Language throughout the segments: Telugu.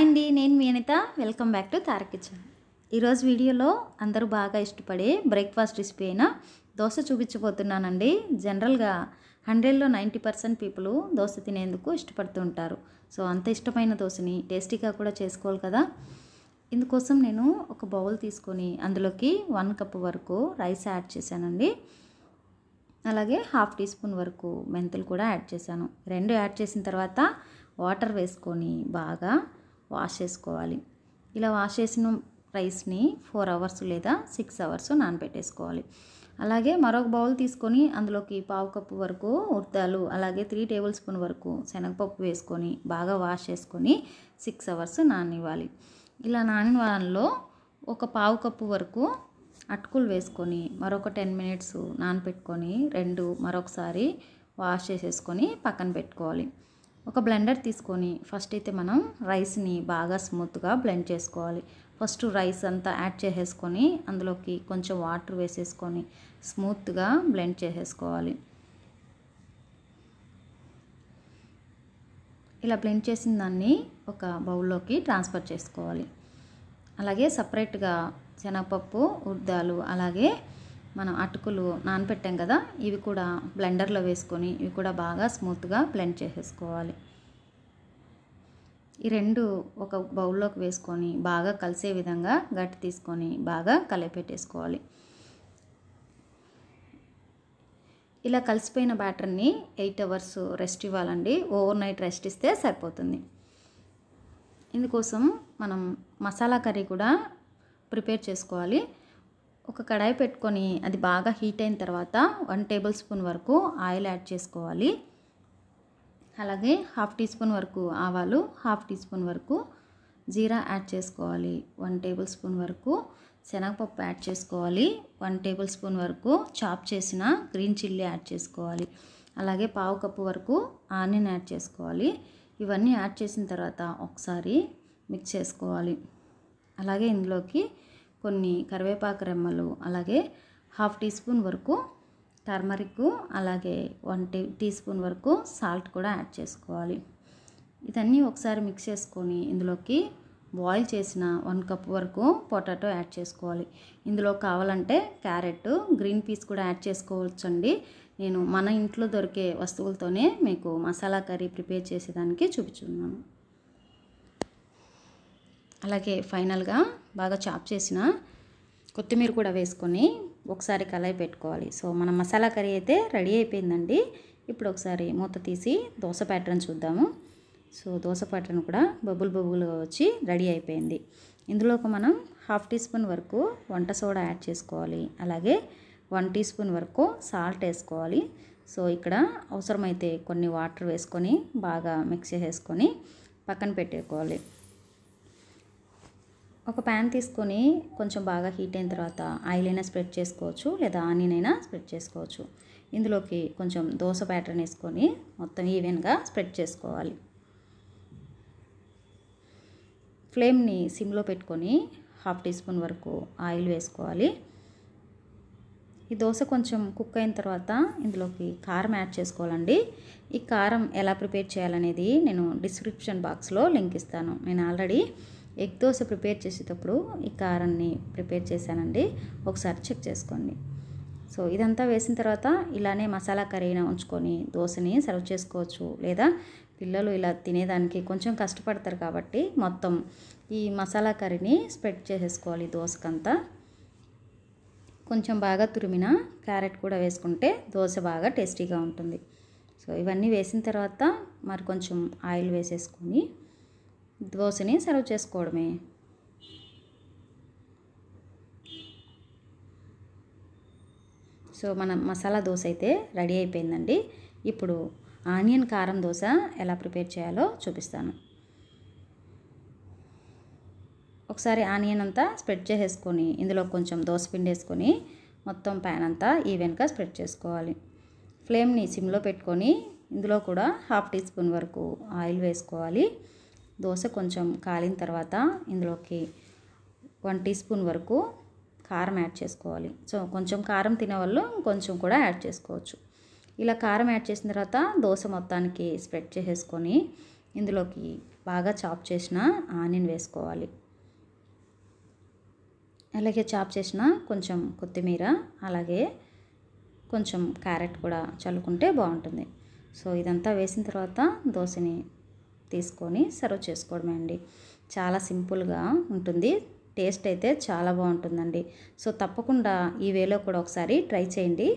హాయ్ అండి నేను మీ Anitha welcome back to Tarak kitchen ఈరోజు వీడియోలో అందరూ బాగా ఇష్టపడే బ్రేక్ఫాస్ట్ రెసిపీ అయిన దోశ చూపించబోతున్నానండి జనరల్గా హండ్రెడ్లో నైంటీ పర్సెంట్ పీపుల్ దోశ తినేందుకు ఇష్టపడుతూ ఉంటారు సో అంత ఇష్టమైన దోశని టేస్టీగా కూడా చేసుకోవాలి కదా ఇందుకోసం నేను ఒక బౌల్ తీసుకొని అందులోకి వన్ కప్ వరకు రైస్ యాడ్ చేశానండి అలాగే హాఫ్ టీ స్పూన్ వరకు మెంతులు కూడా యాడ్ చేశాను రెండు యాడ్ చేసిన తర్వాత వాటర్ వేసుకొని బాగా వాష్ చేసుకోవాలి ఇలా వాష్ చేసిన రైస్ని ఫోర్ అవర్స్ లేదా సిక్స్ అవర్స్ నానబెట్టేసుకోవాలి అలాగే మరొక బౌల్ తీసుకొని అందులోకి పావు కప్పు వరకు ఉర్దాలు అలాగే త్రీ టేబుల్ స్పూన్ వరకు శనగపప్పు వేసుకొని బాగా వాష్ చేసుకొని సిక్స్ అవర్స్ నానివ్వాలి ఇలా నానిన వాళ్ళలో ఒక పావు కప్పు వరకు అటుకులు వేసుకొని మరొక టెన్ మినిట్స్ నానపెట్టుకొని రెండు మరొకసారి వాష్ చేసేసుకొని పక్కన పెట్టుకోవాలి ఒక బ్లెండర్ తీసుకొని ఫస్ట్ అయితే మనం రైస్ని బాగా స్మూత్గా బ్లెండ్ చేసుకోవాలి ఫస్ట్ రైస్ అంతా యాడ్ చేసేసుకొని అందులోకి కొంచెం వాటర్ వేసేసుకొని స్మూత్గా బ్లెండ్ చేసేసుకోవాలి ఇలా బ్లెండ్ చేసిన దాన్ని ఒక బౌల్లోకి ట్రాన్స్ఫర్ చేసుకోవాలి అలాగే సపరేట్గా శనగపప్పు ఉద్దాలు అలాగే మనం అటుకులు నానపెట్టాం కదా ఇవి కూడా బ్లెండర్లో వేసుకొని ఇవి కూడా బాగా స్మూత్గా బ్లెండ్ చేసేసుకోవాలి ఈ రెండు ఒక బౌల్లోకి వేసుకొని బాగా కలిసే విధంగా గట్టి తీసుకొని బాగా కలిపెట్టేసుకోవాలి ఇలా కలిసిపోయిన బ్యాటర్ని ఎయిట్ అవర్స్ రెస్ట్ ఇవ్వాలండి ఓవర్ నైట్ రెస్ట్ ఇస్తే సరిపోతుంది ఇందుకోసం మనం మసాలా కర్రీ కూడా ప్రిపేర్ చేసుకోవాలి ఒక కడాయి పెట్టుకొని అది బాగా హీట్ అయిన తర్వాత వన్ టేబుల్ స్పూన్ వరకు ఆయిల్ యాడ్ చేసుకోవాలి అలాగే హాఫ్ టీ స్పూన్ వరకు ఆవాలు హాఫ్ టీ స్పూన్ వరకు జీరా యాడ్ చేసుకోవాలి వన్ టేబుల్ స్పూన్ వరకు శనగపప్పు యాడ్ చేసుకోవాలి వన్ టేబుల్ స్పూన్ వరకు చాప్ చేసిన గ్రీన్ చిల్లీ యాడ్ చేసుకోవాలి అలాగే పావు కప్పు వరకు ఆనియన్ యాడ్ చేసుకోవాలి ఇవన్నీ యాడ్ చేసిన తర్వాత ఒకసారి మిక్స్ చేసుకోవాలి అలాగే ఇందులోకి కొన్ని కరివేపాకు రెమ్మలు అలాగే హాఫ్ టీ స్పూన్ వరకు టర్మరిక్ అలాగే వన్ టీ టీ స్పూన్ వరకు సాల్ట్ కూడా యాడ్ చేసుకోవాలి ఇదన్నీ ఒకసారి మిక్స్ చేసుకొని ఇందులోకి బాయిల్ చేసిన వన్ కప్ వరకు పొటాటో యాడ్ చేసుకోవాలి ఇందులో కావాలంటే క్యారెట్ గ్రీన్ పీస్ కూడా యాడ్ చేసుకోవచ్చండి నేను మన ఇంట్లో దొరికే వస్తువులతోనే మీకు మసాలా కర్రీ ప్రిపేర్ చేసేదానికి చూపించున్నాను అలాగే ఫైనల్గా బాగా చాప్ చేసిన కొత్తిమీర కూడా వేసుకొని ఒకసారి కలయి పెట్టుకోవాలి సో మన మసాలా కర్రీ అయితే రెడీ అయిపోయిందండి ఇప్పుడు ఒకసారి మూత తీసి దోశ ప్యాటర్న్ చూద్దాము సో దోశ ప్యాటర్న్ కూడా బబుల్ బబుల్గా వచ్చి రెడీ అయిపోయింది ఇందులోకి మనం హాఫ్ టీ స్పూన్ వరకు వంట సోడా యాడ్ చేసుకోవాలి అలాగే వన్ టీ స్పూన్ వరకు సాల్ట్ వేసుకోవాలి సో ఇక్కడ అవసరమైతే కొన్ని వాటర్ వేసుకొని బాగా మిక్స్ చేసేసుకొని పక్కన పెట్టేసుకోవాలి ఒక ప్యాన్ తీసుకొని కొంచెం బాగా హీట్ అయిన తర్వాత ఆయిల్ అయినా స్ప్రెడ్ చేసుకోవచ్చు లేదా ఆనియన్ అయినా స్ప్రెడ్ చేసుకోవచ్చు ఇందులోకి కొంచెం దోశ ప్యాటర్న్ వేసుకొని మొత్తం ఈవెన్గా స్ప్రెడ్ చేసుకోవాలి ఫ్లేమ్ని సిమ్లో పెట్టుకొని హాఫ్ టీ స్పూన్ వరకు ఆయిల్ వేసుకోవాలి ఈ దోశ కొంచెం కుక్ అయిన తర్వాత ఇందులోకి కారం యాడ్ చేసుకోవాలండి ఈ కారం ఎలా ప్రిపేర్ చేయాలనేది నేను డిస్క్రిప్షన్ బాక్స్లో లింక్ ఇస్తాను నేను ఆల్రెడీ ఎగ్ దోశ ప్రిపేర్ చేసేటప్పుడు ఈ కారాన్ని ప్రిపేర్ చేశానండి ఒకసారి చెక్ చేసుకోండి సో ఇదంతా వేసిన తర్వాత ఇలానే మసాలా కర్రీన ఉంచుకొని దోశని సర్వ్ చేసుకోవచ్చు లేదా పిల్లలు ఇలా తినేదానికి కొంచెం కష్టపడతారు కాబట్టి మొత్తం ఈ మసాలా కర్రీని స్ప్రెడ్ చేసేసుకోవాలి దోశకంతా కొంచెం బాగా తురిమిన క్యారెట్ కూడా వేసుకుంటే దోశ బాగా టేస్టీగా ఉంటుంది సో ఇవన్నీ వేసిన తర్వాత మరి కొంచెం ఆయిల్ వేసేసుకొని దోశని సర్వ్ చేసుకోవడమే సో మన మసాలా దోశ అయితే రెడీ అయిపోయిందండి ఇప్పుడు ఆనియన్ కారం దోశ ఎలా ప్రిపేర్ చేయాలో చూపిస్తాను ఒకసారి ఆనియన్ అంతా స్ప్రెడ్ చేసేసుకొని ఇందులో కొంచెం దోశ పిండి వేసుకొని మొత్తం ప్యాన్ అంతా ఈవెన్గా స్ప్రెడ్ చేసుకోవాలి ఫ్లేమ్ని సిమ్లో పెట్టుకొని ఇందులో కూడా హాఫ్ టీ స్పూన్ వరకు ఆయిల్ వేసుకోవాలి దోశ కొంచెం కాలిన తర్వాత ఇందులోకి వన్ టీ స్పూన్ వరకు కారం యాడ్ చేసుకోవాలి సో కొంచెం కారం తినేవాళ్ళు కొంచెం కూడా యాడ్ చేసుకోవచ్చు ఇలా కారం యాడ్ చేసిన తర్వాత దోశ మొత్తానికి స్ప్రెడ్ చేసేసుకొని ఇందులోకి బాగా చాప్ చేసిన ఆనియన్ వేసుకోవాలి అలాగే చాప్ చేసిన కొంచెం కొత్తిమీర అలాగే కొంచెం క్యారెట్ కూడా చల్లుకుంటే బాగుంటుంది సో ఇదంతా వేసిన తర్వాత దోశని తీసుకొని సర్వ్ చేసుకోవడమే అండి చాలా సింపుల్గా ఉంటుంది టేస్ట్ అయితే చాలా బాగుంటుందండి సో తప్పకుండా ఈ వేలో కూడా ఒకసారి ట్రై చేయండి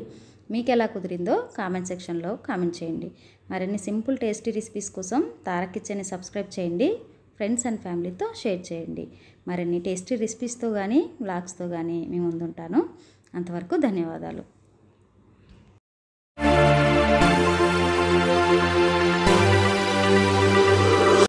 మీకు ఎలా కుదిరిందో కామెంట్ సెక్షన్లో కామెంట్ చేయండి మరిన్ని సింపుల్ టేస్టీ రెసిపీస్ కోసం తారక్ కిచెన్ని సబ్స్క్రైబ్ చేయండి ఫ్రెండ్స్ అండ్ ఫ్యామిలీతో షేర్ చేయండి మరిన్ని టేస్టీ రెసిపీస్తో కానీ బ్లాగ్స్తో కానీ మీ ముందుంటాను అంతవరకు ధన్యవాదాలు